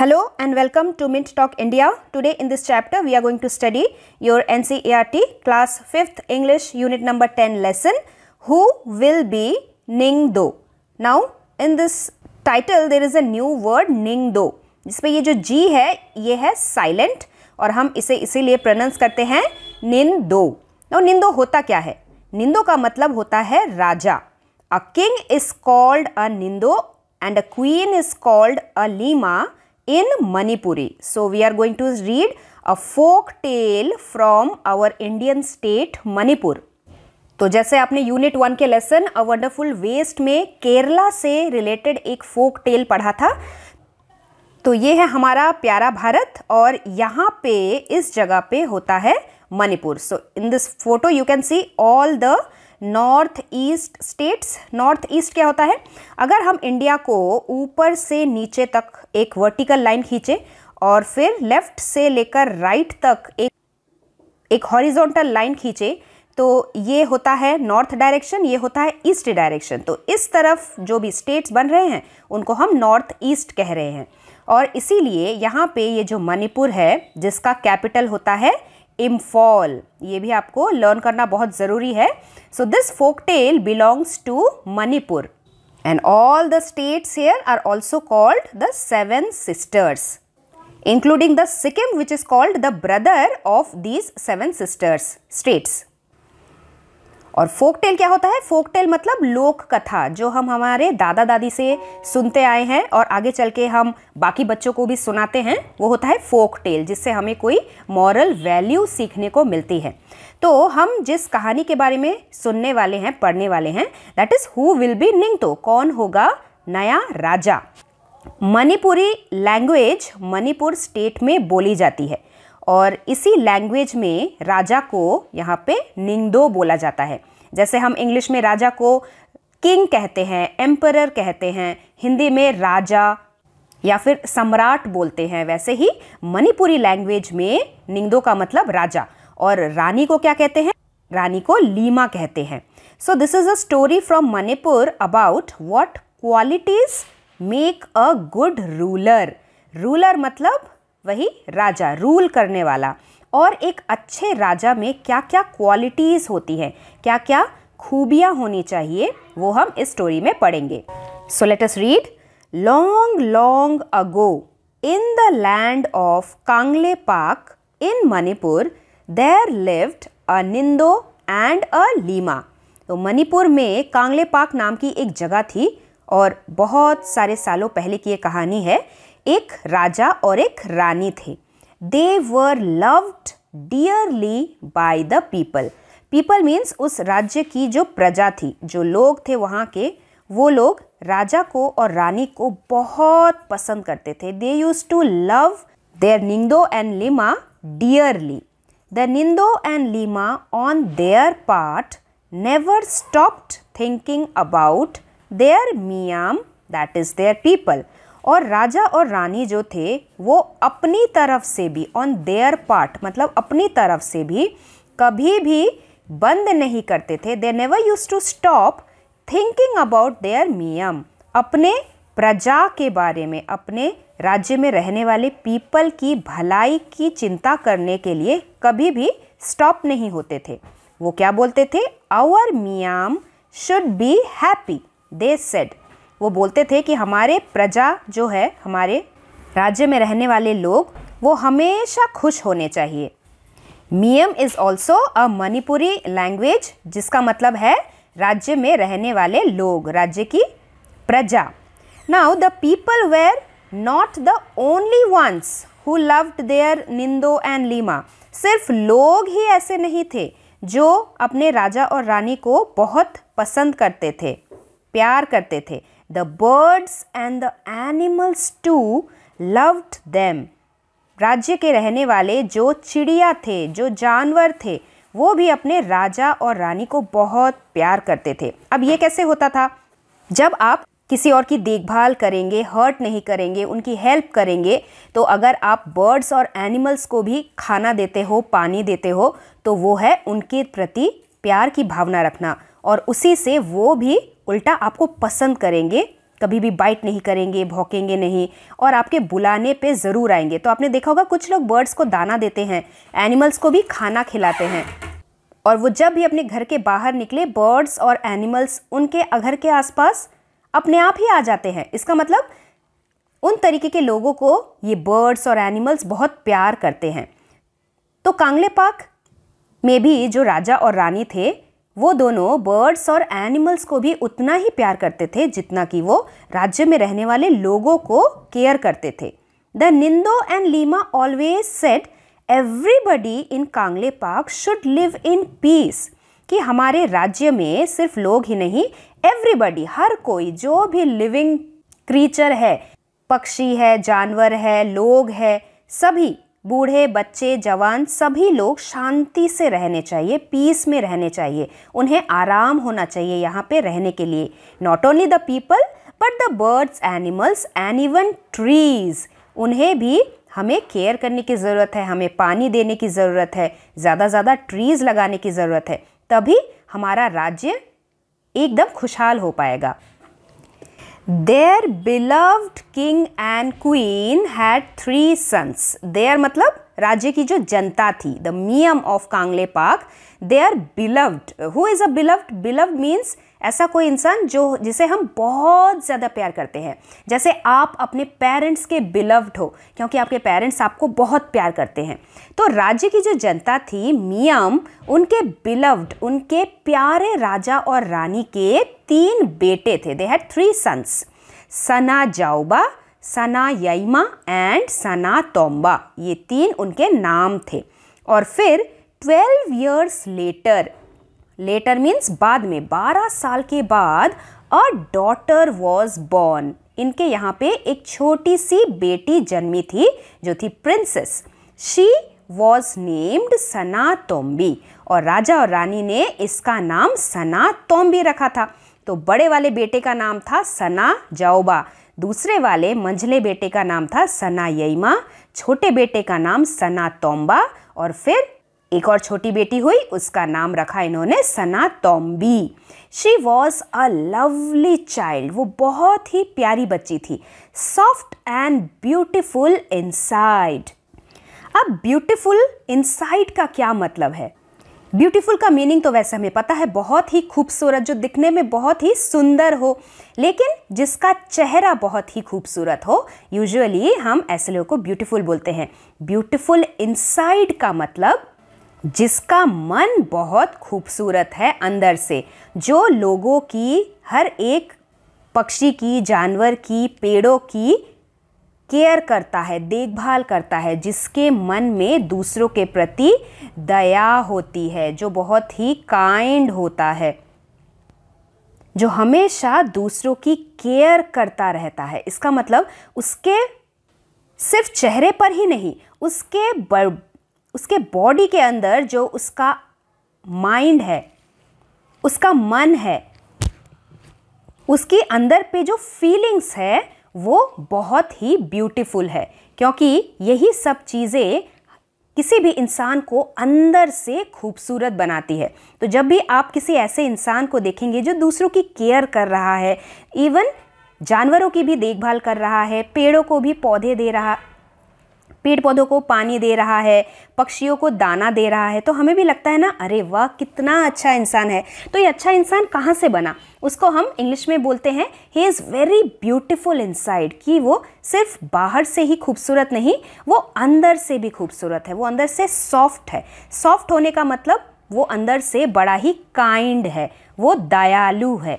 Hello and welcome to Mint Talk India. Today in this chapter we are going to study your NCERT class 5th English unit number 10 lesson Who will be Ningdo? Now in this title there is a new word Ningdo जिसमें ये जो G है ये है silent और हम इसे इसीलिए प्रोनाउंस करते हैं निंदो Now निंदो होता क्या है निंदो का मतलब होता है राजा A king is called a nindo and a queen is called a lima in Manipuri. So we are going to read a folk tale from our Indian state Manipur. तो जैसे आपने यूनिट वन के lesson a wonderful west में केरला से related एक folk tale पढ़ा था तो ये है हमारा प्यारा भारत और यहाँ पे इस जगह पे होता है Manipur so in this photo you can see all the north east states north east क्या होता है अगर हम इंडिया को ऊपर से नीचे तक एक वर्टिकल लाइन खींचे और फिर लेफ्ट से लेकर राइट तक एक एक हॉरिजॉन्टल लाइन खींचे तो ये होता है नॉर्थ डायरेक्शन ये होता है ईस्ट डायरेक्शन तो इस तरफ जो भी स्टेट्स बन रहे हैं उनको हम नॉर्थ ईस्ट कह रहे हैं और इसीलिए यहाँ पे ये जो मणिपुर है जिसका कैपिटल होता है इम्फॉल ये भी आपको लर्न करना बहुत ज़रूरी है so this folk tale belongs to Manipur and all the states here are also called the seven sisters including the Sikkim which is called the brother of these seven sisters states और फोक टेल क्या होता है folk tale मतलब लोक कथा जो हम हमारे दादा दादी से सुनते आए हैं और आगे चल के हम बाकी बच्चों को भी सुनाते हैं वो होता है फोक टेल जिससे हमें कोई मॉरल वैल्यू सीखने को मिलती है तो हम जिस कहानी के बारे में सुनने वाले हैं पढ़ने वाले हैं that is who will be तो कौन होगा नया राजा मणिपुरी लैंग्वेज मणिपुर स्टेट में बोली जाती है और इसी लैंग्वेज में राजा को यहाँ पे निंगदो बोला जाता है जैसे हम इंग्लिश में राजा को किंग कहते हैं एम्परर कहते हैं हिंदी में राजा या फिर सम्राट बोलते हैं वैसे ही मणिपुरी लैंग्वेज में निंगदो का मतलब राजा और रानी को क्या कहते हैं रानी को लीमा कहते हैं so this is a story from Manipur about what qualities make a good ruler ruler मतलब वही राजा रूल करने वाला और एक अच्छे राजा में क्या क्या क्वालिटीज़ होती हैं क्या क्या खूबियाँ होनी चाहिए वो हम इस स्टोरी में पढ़ेंगे so let us read long long ago in the land of Kangleipak in Manipur there lived a Ningthou and a Leima तो मणिपुर में कांगले पाक नाम की एक जगह थी और बहुत सारे सालों पहले की ये कहानी है एक राजा और एक रानी थे they were loved dearly by the people people means उस राज्य की जो प्रजा थी जो लोग थे वहाँ के वो लोग राजा को और रानी को बहुत पसंद करते थे they used to love their Ningthou and Leima dearly the Ningthou and Leima on their part never stopped thinking about their miyam that is their people और राजा और रानी जो थे वो अपनी तरफ से भी ऑन देयर पार्ट मतलब अपनी तरफ से भी कभी भी बंद नहीं करते थे they never used to stop thinking about their miyam अपने प्रजा के बारे में अपने राज्य में रहने वाले पीपल की भलाई की चिंता करने के लिए कभी भी स्टॉप नहीं होते थे वो क्या बोलते थे our miyam should be happy they said वो बोलते थे कि हमारे प्रजा जो है हमारे राज्य में रहने वाले लोग वो हमेशा खुश होने चाहिए miyam is also a Manipuri language जिसका मतलब है राज्य में रहने वाले लोग राज्य की प्रजा now the people were not the only ones who loved their Ningthou and Leima सिर्फ लोग ही ऐसे नहीं थे जो अपने राजा और रानी को बहुत पसंद करते थे प्यार करते थे The birds and the animals too loved them. राज्य के रहने वाले जो चिड़िया थे जो जानवर थे वो भी अपने राजा और रानी को बहुत प्यार करते थे अब ये कैसे होता था जब आप किसी और की देखभाल करेंगे हर्ट नहीं करेंगे उनकी हेल्प करेंगे तो अगर आप बर्ड्स और एनिमल्स को भी खाना देते हो पानी देते हो तो वो है उनके प्रति प्यार की भावना रखना और उसी से वो भी उल्टा आपको पसंद करेंगे कभी भी बाइट नहीं करेंगे भौकेंगे नहीं और आपके बुलाने पे ज़रूर आएंगे तो आपने देखा होगा कुछ लोग बर्ड्स को दाना देते हैं एनिमल्स को भी खाना खिलाते हैं और वो जब भी अपने घर के बाहर निकले बर्ड्स और एनिमल्स उनके घर के आसपास अपने आप ही आ जाते हैं इसका मतलब उन तरीके के लोगों को ये बर्ड्स और एनिमल्स बहुत प्यार करते हैं तो कांगले पार्क में भी जो राजा और रानी थे वो दोनों बर्ड्स और एनिमल्स को भी उतना ही प्यार करते थे जितना कि वो राज्य में रहने वाले लोगों को केयर करते थे the Ningthou and Leima always said everybody in Kangleipak should live in peace कि हमारे राज्य में सिर्फ लोग ही नहीं एवरीबडी हर कोई जो भी लिविंग क्रीचर है पक्षी है जानवर है लोग है सभी बूढ़े बच्चे जवान सभी लोग शांति से रहने चाहिए पीस में रहने चाहिए उन्हें आराम होना चाहिए यहाँ पे रहने के लिए not only the people but the birds animals and even trees उन्हें भी हमें केयर करने की ज़रूरत है हमें पानी देने की ज़रूरत है ज़्यादा ज़्यादा ट्रीज़ लगाने की ज़रूरत है तभी हमारा राज्य एकदम खुशहाल हो पाएगा their beloved king and queen had three sons there मतलब राज्य की जो जनता थी the miyam of Kangleipak they are beloved who is a beloved beloved means ऐसा कोई इंसान जो जिसे हम बहुत ज़्यादा प्यार करते हैं जैसे आप अपने पेरेंट्स के बिलव्ड हो क्योंकि आपके पेरेंट्स आपको बहुत प्यार करते हैं तो राज्य की जो जनता थी मियम उनके बिलव्ड उनके प्यारे राजा और रानी के तीन बेटे थे they had three sons Sana Jaoba Sana Yaima and Sana Tomba ये तीन उनके नाम थे और फिर twelve years later later means बाद में 12 साल के बाद अ डॉटर वॉज बॉर्न इनके यहाँ पे एक छोटी सी बेटी जन्मी थी जो थी princess she was named Sana Tombi और राजा और रानी ने इसका नाम सना तोम्बी रखा था तो बड़े वाले बेटे का नाम था सना जाओबा दूसरे वाले मंझले बेटे का नाम था सना यईमा छोटे बेटे का नाम सना तोम्बा और फिर एक और छोटी बेटी हुई उसका नाम रखा इन्होंने Sanatombi she was a lovely child वो बहुत ही प्यारी बच्ची थी सॉफ्ट एंड ब्यूटिफुल इनसाइड अब ब्यूटिफुल इनसाइड का क्या मतलब है ब्यूटीफुल का मीनिंग तो वैसे हमें पता है बहुत ही खूबसूरत जो दिखने में बहुत ही सुंदर हो लेकिन जिसका चेहरा बहुत ही खूबसूरत हो यूजुअली हम ऐसे लोगों को ब्यूटीफुल बोलते हैं ब्यूटीफुल इनसाइड का मतलब जिसका मन बहुत खूबसूरत है अंदर से जो लोगों की हर एक पक्षी की जानवर की पेड़ों की केयर करता है देखभाल करता है जिसके मन में दूसरों के प्रति दया होती है जो बहुत ही काइंड होता है जो हमेशा दूसरों की केयर करता रहता है इसका मतलब उसके सिर्फ चेहरे पर ही नहीं उसके उसके बॉडी के अंदर जो उसका माइंड है उसका मन है उसके अंदर पे जो फीलिंग्स है वो बहुत ही ब्यूटीफुल है क्योंकि यही सब चीज़ें किसी भी इंसान को अंदर से खूबसूरत बनाती है तो जब भी आप किसी ऐसे इंसान को देखेंगे जो दूसरों की केयर कर रहा है इवन जानवरों की भी देखभाल कर रहा है पेड़ों को भी पौधे दे रहा पेड़ पौधों को पानी दे रहा है पक्षियों को दाना दे रहा है तो हमें भी लगता है ना अरे वाह कितना अच्छा इंसान है तो ये अच्छा इंसान कहाँ से बना उसको हम इंग्लिश में बोलते हैं he is very beautiful inside कि वो सिर्फ बाहर से ही खूबसूरत नहीं वो अंदर से भी खूबसूरत है वो अंदर से सॉफ्ट है सॉफ्ट होने का मतलब वो अंदर से बड़ा ही काइंड है वो दयालु है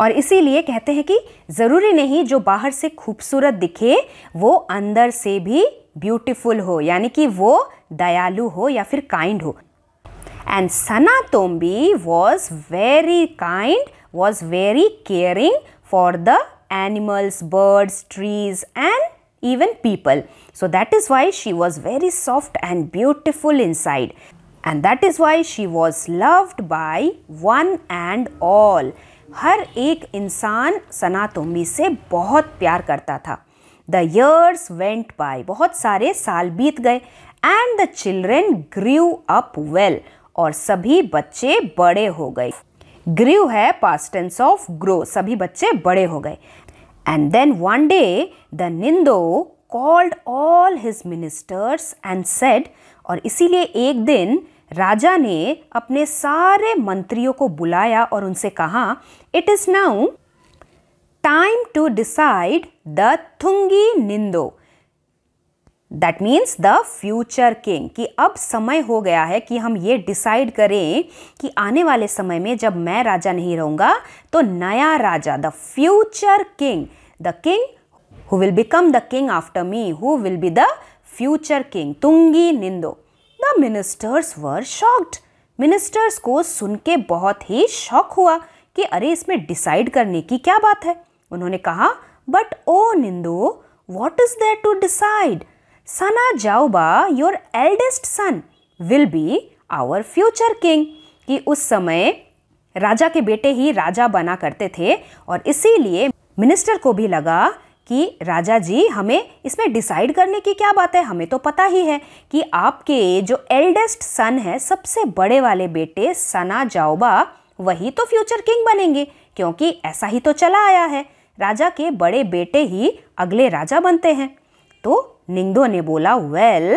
और इसीलिए कहते हैं कि जरूरी नहीं जो बाहर से खूबसूरत दिखे वो अंदर से भी ब्यूटीफुल हो यानी कि वो दयालु हो या फिर काइंड हो and Sanatombi was very kind was very caring for the animals birds trees and even people so that is why she was very soft and beautiful inside and that is why she was loved by one and all हर एक इंसान सनातोमी से बहुत प्यार करता था the years went by बहुत सारे साल बीत गए and the children grew up well और सभी बच्चे बड़े हो गए ग्रीव है पास्टेंस ऑफ ग्रो सभी बच्चे बड़े हो गए and then one day the Ningthou called all his ministers and said और इसीलिए एक दिन राजा ने अपने सारे मंत्रियों को बुलाया और उनसे कहा it is now time to decide the Tungi Ningthou that means the future king कि अब समय हो गया है कि हम ये डिसाइड करें कि आने वाले समय में जब मैं राजा नहीं रहूंगा तो नया राजा the future king the king who will become the king after me who will be the future king Tungi Ningthou ministers were shocked ministers को सुन के बहुत ही शौक हुआ कि अरे इसमें डिसाइड करने की क्या बात है उन्होंने कहा but O Ningthou what is there to decide Sanajaoba your eldest son will be our future king कि उस समय राजा के बेटे ही राजा बना करते थे और इसीलिए मिनिस्टर को भी लगा कि राजा जी हमें इसमें डिसाइड करने की क्या बात है हमें तो पता ही है कि आपके जो एल्डेस्ट सन है सबसे बड़े वाले बेटे सना जाओबा वही तो फ्यूचर किंग बनेंगे क्योंकि ऐसा ही तो चला आया है राजा के बड़े बेटे ही अगले राजा बनते हैं तो निंदो ने बोला well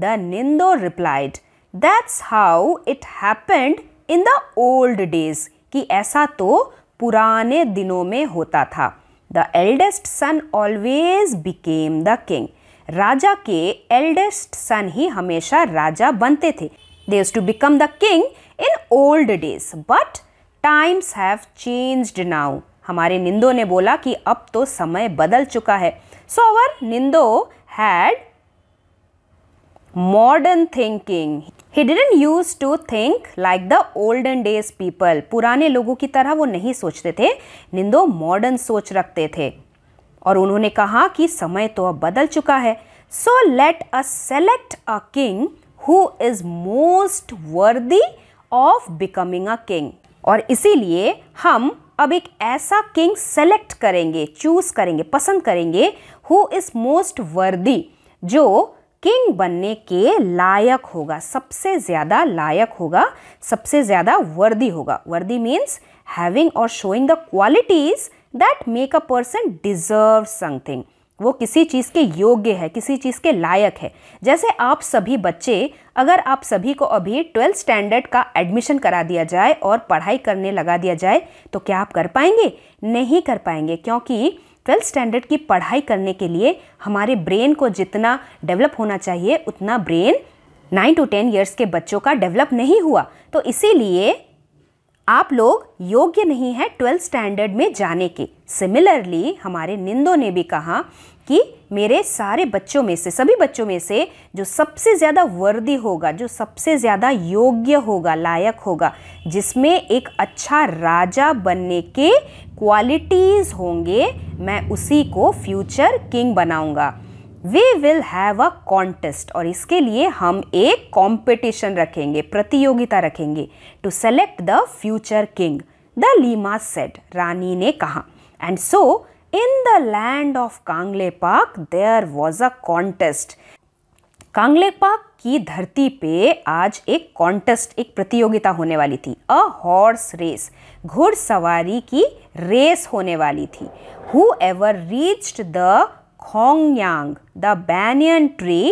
the Ningthou replied that's how it happened in the old days कि ऐसा तो पुराने दिनों में होता था the eldest son always became the king राजा के एल्डेस्ट सन ही हमेशा राजा बनते थे they to become the king in old days but times have changed now हमारे निंदो ने बोला कि अब तो समय बदल चुका है so our Ningthou had modern thinking he didn't use to think like the olden days people पुराने लोगों की तरह वो नहीं सोचते थे निंदो मॉडर्न सोच रखते थे और उन्होंने कहा कि समय तो अब बदल चुका है so let a select a king who is most worthy of becoming a king और इसीलिए हम अब एक ऐसा किंग सेलेक्ट करेंगे चूज करेंगे पसंद करेंगे हु इज मोस्ट वर्दी जो किंग बनने के लायक होगा सबसे ज़्यादा लायक होगा सबसे ज़्यादा वर्दी होगा worthy means having or showing the qualities that make a person deserve something वो किसी चीज़ के योग्य है किसी चीज़ के लायक है जैसे आप सभी बच्चे अगर आप सभी को अभी ट्वेल्थ स्टैंडर्ड का एडमिशन करा दिया जाए और पढ़ाई करने लगा दिया जाए तो क्या आप कर पाएंगे नहीं कर पाएंगे क्योंकि ट्वेल्थ स्टैंडर्ड की पढ़ाई करने के लिए हमारे ब्रेन को जितना डेवलप होना चाहिए उतना brain nine to ten years के बच्चों का डेवलप नहीं हुआ तो इसीलिए आप लोग योग्य नहीं है ट्वेल्थ स्टैंडर्ड में जाने के सिमिलरली हमारे निंदों ने भी कहा कि मेरे सारे बच्चों में से सभी बच्चों में से जो सबसे ज़्यादा वर्दी होगा जो सबसे ज़्यादा योग्य होगा लायक होगा जिसमें एक अच्छा राजा बनने के क्वालिटीज़ होंगे मैं उसी को फ्यूचर किंग बनाऊंगा we will have a contest और इसके लिए हम एक कॉम्पिटिशन रखेंगे प्रतियोगिता रखेंगे to select the future king the Leima said रानी ने कहा and so in the land of Kangleipak there was a contest Kangleipak की धरती पे आज एक कॉन्टेस्ट एक प्रतियोगिता होने वाली थी अ हॉर्स रेस घुड़सवारी की रेस होने वाली थी who ever reached the khongyang the banyan tree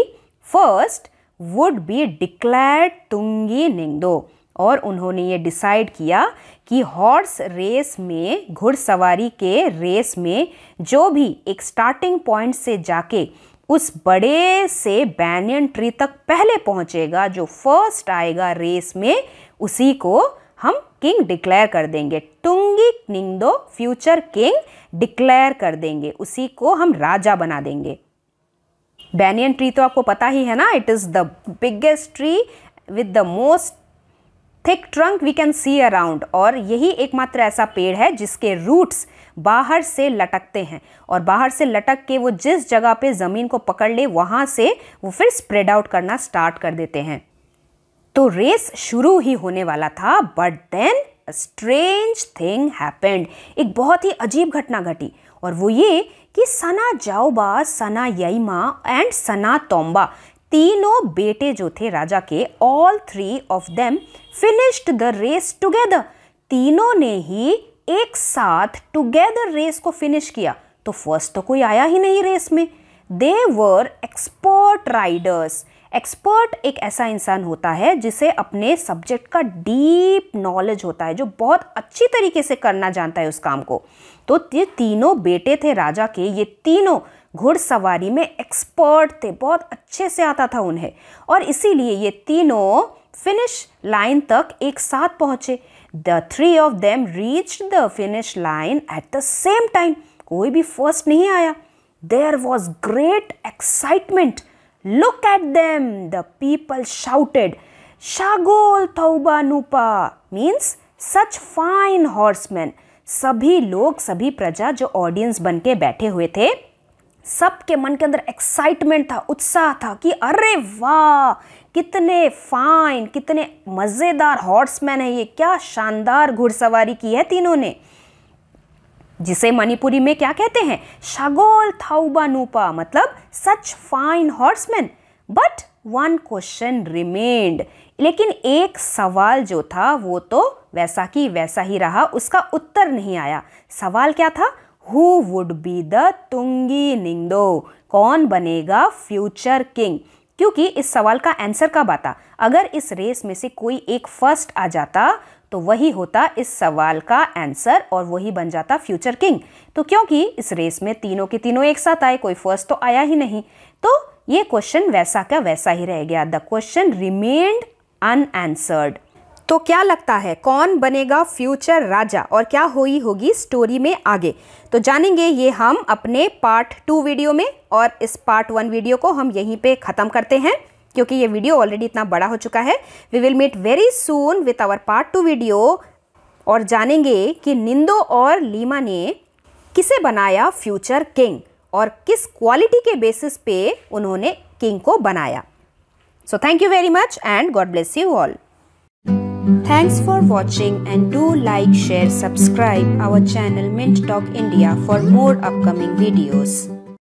first would be declared Tungi Ningthou और उन्होंने ये डिसाइड किया कि हॉर्स रेस में घुड़सवारी के रेस में जो भी एक स्टार्टिंग पॉइंट से जाके उस बड़े से बैनियन ट्री तक पहले पहुंचेगा जो फर्स्ट आएगा रेस में उसी को हम किंग डिक्लेयर कर देंगे Tungi Ningthou future king declare कर देंगे उसी को हम राजा बना देंगे बैनियन ट्री तो आपको पता ही है ना it is the biggest tree with the most thick trunk we can see around और यही एकमात्र ऐसा पेड़ है जिसके रूट्स बाहर से लटकते हैं और बाहर से लटक के वो जिस जगह पे ज़मीन को पकड़ ले वहाँ से वो फिर स्प्रेड आउट करना स्टार्ट कर देते हैं तो रेस शुरू ही होने वाला था but then strange thing happened एक बहुत ही अजीब घटना घटी और वो ये कि सना जाओबा सना यईमा एंड सना तोम्बा तीनों बेटे जो थे राजा के all three of them finished the race together तीनों ने ही एक साथ टुगेदर रेस को फिनिश किया तो फर्स्ट तो कोई आया ही नहीं रेस में they were expert riders expert एक ऐसा इंसान होता है जिसे अपने सब्जेक्ट का डीप नॉलेज होता है जो बहुत अच्छी तरीके से करना जानता है उस काम को तो ये तीनों बेटे थे राजा के ये तीनों घुड़सवारी में एक्सपर्ट थे बहुत अच्छे से आता था उन्हें और इसीलिए ये तीनों फिनिश लाइन तक एक साथ पहुँचे the three of them reach the finish line at the same time कोई भी फर्स्ट नहीं आया there was great excitement Look at them, the people shouted. Shagol Thauba Nupa means such fine horsemen. सभी लोग सभी प्रजा जो ऑडियंस बन के बैठे हुए थे सबके मन के अंदर एक्साइटमेंट था उत्साह था कि अरे वाह कितने फाइन कितने मज़ेदार हॉर्समैन है ये क्या शानदार घुड़सवारी की है तीनों ने जिसे मणिपुरी में क्या कहते हैं शगोल थाउबानुपा मतलब such fine horseman but one question remained लेकिन एक सवाल जो था वो तो वैसा की वैसा ही रहा उसका उत्तर नहीं आया सवाल क्या था who would be the Tungi Ningthou कौन बनेगा फ्यूचर किंग क्योंकि इस सवाल का आंसर कब आता अगर इस रेस में से कोई एक फर्स्ट आ जाता तो वही होता इस सवाल का आंसर और वही बन जाता फ्यूचर किंग तो क्योंकि इस रेस में तीनों के तीनों एक साथ आए कोई फर्स्ट तो आया ही नहीं तो ये क्वेश्चन वैसा का वैसा ही रह गया द क्वेश्चन रिमेन्ड अनआंसर्ड तो क्या लगता है कौन बनेगा फ्यूचर राजा और क्या हुई होगी स्टोरी में आगे तो जानेंगे ये हम अपने पार्ट टू वीडियो में और इस पार्ट वन वीडियो को हम यहीं पे ख़त्म करते हैं क्योंकि ये वीडियो ऑलरेडी इतना बड़ा हो चुका है we will meet very soon with our part two video और जानेंगे कि निंदो और लीमा ने किसे बनाया फ्यूचर किंग और किस क्वालिटी के बेसिस पे उन्होंने किंग को बनाया so thank you very much and God bless you all Thanks for watching and do like, share, subscribe our channel Mint Talk India for more upcoming videos.